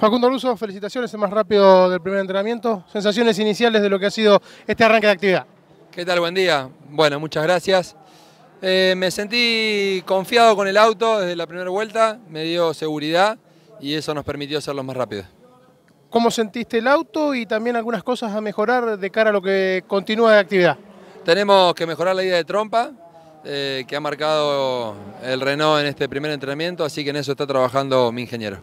Facundo Russo, felicitaciones, el más rápido del primer entrenamiento. Sensaciones iniciales de lo que ha sido este arranque de actividad. ¿Qué tal? Buen día. Bueno, muchas gracias. Eh, me sentí confiado con el auto desde la primera vuelta, me dio seguridad y eso nos permitió ser los más rápidos. ¿Cómo sentiste el auto y también algunas cosas a mejorar de cara a lo que continúa de actividad? Tenemos que mejorar la idea de trompa, eh, que ha marcado el Renault en este primer entrenamiento, así que en eso está trabajando mi ingeniero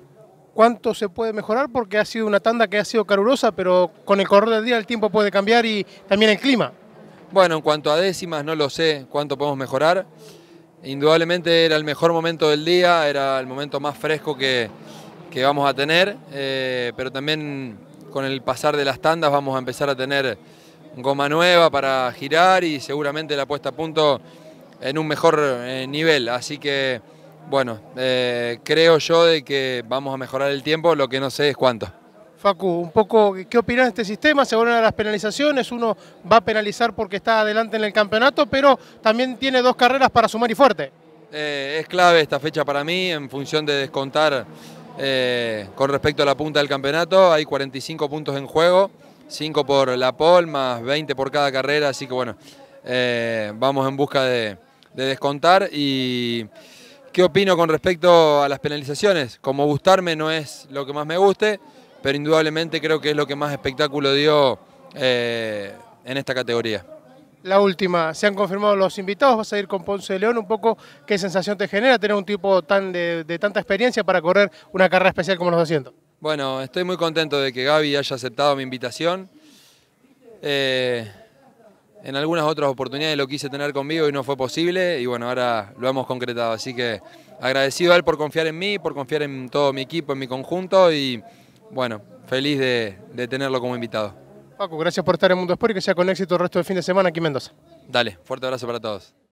cuánto se puede mejorar porque ha sido una tanda que ha sido calurosa, pero con el correr del día el tiempo puede cambiar y también el clima. Bueno, en cuanto a décimas, no lo sé cuánto podemos mejorar. Indudablemente era el mejor momento del día, era el momento más fresco que, vamos a tener, eh, pero también con el pasar de las tandas vamos a empezar a tener goma nueva para girar y seguramente la puesta a punto en un mejor eh, nivel. Así que bueno, eh, creo yo de que vamos a mejorar el tiempo, lo que no sé es cuánto. Facu, un poco, ¿qué opinas de este sistema? Se a las penalizaciones, uno va a penalizar porque está adelante en el campeonato, pero también tiene dos carreras para sumar y fuerte. Eh, es clave esta fecha para mí en función de descontar eh, con respecto a la punta del campeonato. Hay 45 puntos en juego, 5 por la pole, más 20 por cada carrera, así que bueno, vamos en busca de, de descontar y... ¿Qué opino con respecto a las penalizaciones? Como gustarme no es lo que más me guste, pero indudablemente creo que es lo que más espectáculo dio eh, en esta categoría. La última, se han confirmado los invitados, vas a ir con Ponce de León, un poco qué sensación te genera tener un tipo tan de, tanta experiencia para correr una carrera especial como los 200. Bueno, estoy muy contento de que Gaby haya aceptado mi invitación. Eh, en algunas otras oportunidades lo quise tener conmigo y no fue posible y bueno, ahora lo hemos concretado. Así que agradecido a él por confiar en mí, por confiar en todo mi equipo, en mi conjunto y bueno, feliz de, tenerlo como invitado. Paco, gracias por estar en Mundo Sport y que sea con éxito el resto del fin de semana aquí en Mendoza. Dale, fuerte abrazo para todos.